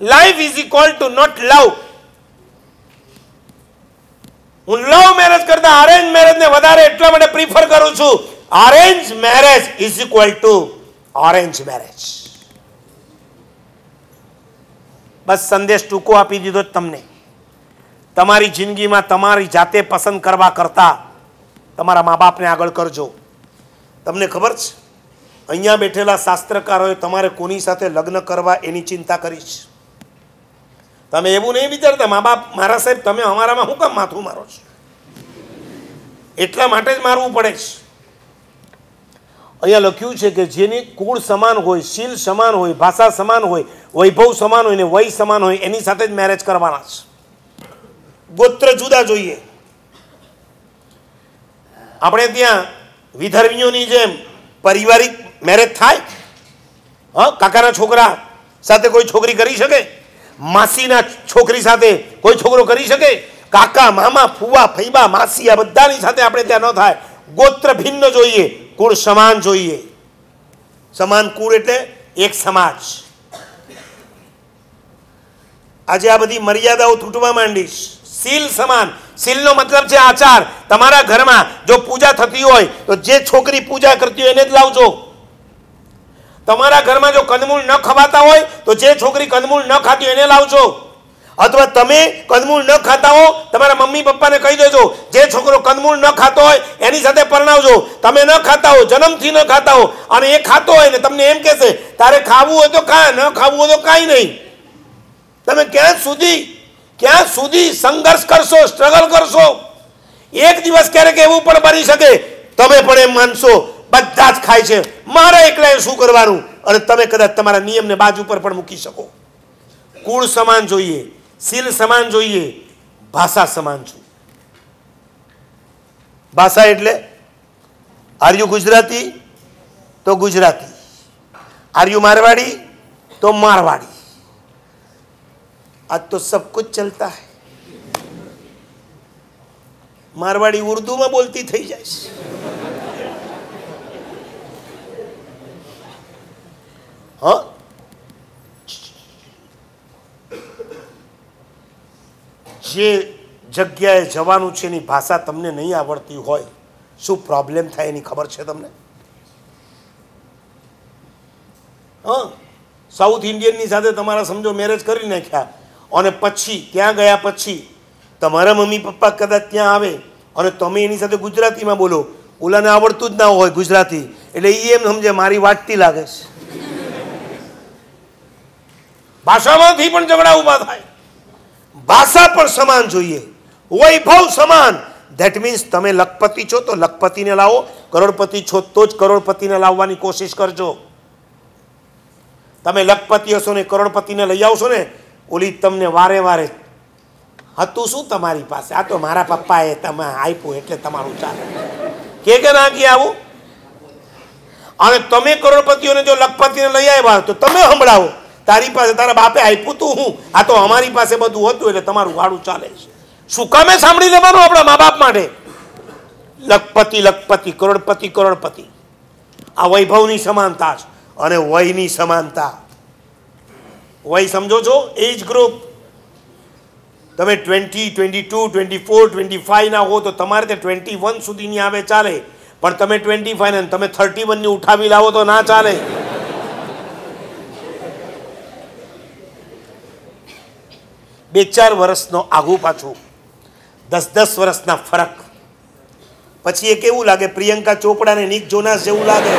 life is equal to not love હું love marriage કરતા arrange મેરેજને વધારે એટલા માટે પ્રિફર કરું છું arrange marriage is equal to orange marriage બસ સંદેશ ટૂંકો આપી દીધો તમને તમારી જિંદગીમાં તમારી જાતે પસંદ કરવા કરતાં તમારા મા બાપને આગળ કરજો તમને ખબર છે અહીંયા બેઠેલા શાસ્ત્રકારોએ તમારે કોની સાથે લગ્ન કરવા એની ચિંતા કરી છે તમે એવું નહીં વિચારતા મા બાપ મારા સાહેબ તમે અમારામાં શું કામ માથું મારો છો એટલા માટે જ મારવું પડે છે અહીંયા લખ્યું છે કે જેની કુળ સમાન હોય શીલ સમાન હોય ભાષા સમાન હોય વૈભવ સમાન હોય ને વય સમાન હોય એની સાથે જ મેરેજ કરવાના છે ગોત્ર જુદા જોઈએ આપણે ત્યાં વિધર્મીઓની જેમ પારિવારિક મેરેજ થાય હા કાકાના છોકરા સાથે કોઈ છોકરી કરી શકે માસીના છોકરી સાથે કોઈ છોકરો કરી શકે કાકા મામા ફુવા ફૈબા માસી આ બધાની સાથે આપણે ત્યાં ન થાય ગોત્ર ભિન્ન જોઈએ કુળ સમાન જોઈએ સમાન કુળ એટલે એક સમાજ આજે આ બધી મર્યાદાઓ તૂટવા માંડીશ સીલ સમાન સીલનો મતલબ છે આચાર તમારા ઘરમાં જો પૂજા થતી હોય તો જે છોકરી પૂજા કરતી હોય એને જ લાવજો તમારા ઘરમાં જો કંદમૂળ ન ખવાતા હોય તો જે છોકરી કંદમૂળ ન ખાતી હોય એને લાવજો અથવા તમે કંદમૂળ ન ખાતા હો તમારા મમ્મી પપ્પાને કહી દેજો જે છોકરો કંદમૂળ ન ખાતો હોય એની સાથે પરણાવજો તમે ન ખાતા હો જન્મથી ન ખાતા હો અને એ ખાતો હોય ને તમને એમ કહેશે તારે ખાવું હોય તો ખા ન ખાવું હોય તો કાંઈ નહીં તમે ક્યાં સુધી ક્યાં સુધી સંઘર્ષ કરશો સ્ટ્રગલ કરશો એક દિવસ ક્યારેક એવું પણ બની શકે તમે પણ એમ માનશો એકલા જ ખાય છે મારા એકલાએ શું કરવાનું અને તમે કદાચ તમારા નિયમને બાજુ પર પણ મૂકી શકો કુળ સમાન જોઈએ સીલ સમાન જોઈએ ભાષા સમાન જોઈએ ભાષા એટલે આર યુ ગુજરાતી તો ગુજરાતી આર યુ મારવાડી તો મારવાડી આજ તો સબ કુછ ચલતા હૈ મારવાડી उर्दू બોલતી થઈ જાય છે જે જગ્યાએ જવાનું છે એની ભાષા તમને નહીં આવડતી હોય શું પ્રોબ્લેમ થાય એની ખબર છે તમને હં સાઉથ ઇન્ડિયનની સાથે તમારા સમજો મેરેજ કરી નાખ્યા અને પછી ત્યાં ગયા પછી તમારા મમ્મી પપ્પા કદાચ ત્યાં આવે અને તમે એની સાથે ગુજરાતીમાં બોલો ઓલાને આવડતું જ ના હોય ગુજરાતી એટલે એ એમ સમજે મારી વાટતી લાગે છે ભાષામાંથી પણ ઝઘડા ઊભા થાય ભાષા પણ સમાન જોઈએ વૈભવ સમાન ધેટ મીન્સ તમે લખપતિ છો તો લખપતિને લાવો કરોડપતિ છો તો જ કરોડપતિને લાવવાની કોશિશ કરજો તમે લખપતિ હશો ને કરોડપતિને લઈ આવશો ને ઓલી તમને વારે વારે હતું શું તમારી પાસે આ તો મારા પપ્પાએ તમે આપ્યું એટલે તમારું ચાલે કે કે ના કે આવું અને તમે કરોડપતિઓને જો લખપતિને લઈ આવ્યા તો તમે સંભળાવો તારી પાસે તારા બાપે આપ્યું તું હું આ તો અમારી પાસે બધું હતું એટલે તમારું વાળું ચાલે છે શું કામે સાંભળી લેવાનું આપણા મા બાપ માટે લખપતિ લખપતિ કરોડપતિ કરોડપતિ આ વૈભવની સમાનતા છે અને વયની સમાનતા વય સમજો છો એજ ગ્રુપ તમે twenty twenty two twenty four twenty ફાઇવના હો તો તમારે તે ટ્વેન્ટી વન સુધીની આવે ચાલે પણ તમે ટ્વેન્ટી ફાઇવ તમે થર્ટી વનની ઉઠાવી લાવો તો ના ચાલે બે ચાર વર્ષનો આઘું પાછું દસ દસ વર્ષના ફરક પછી એ કેવું લાગે પ્રિયંકા ચોપડાને નિક જોનાસ જેવું લાગે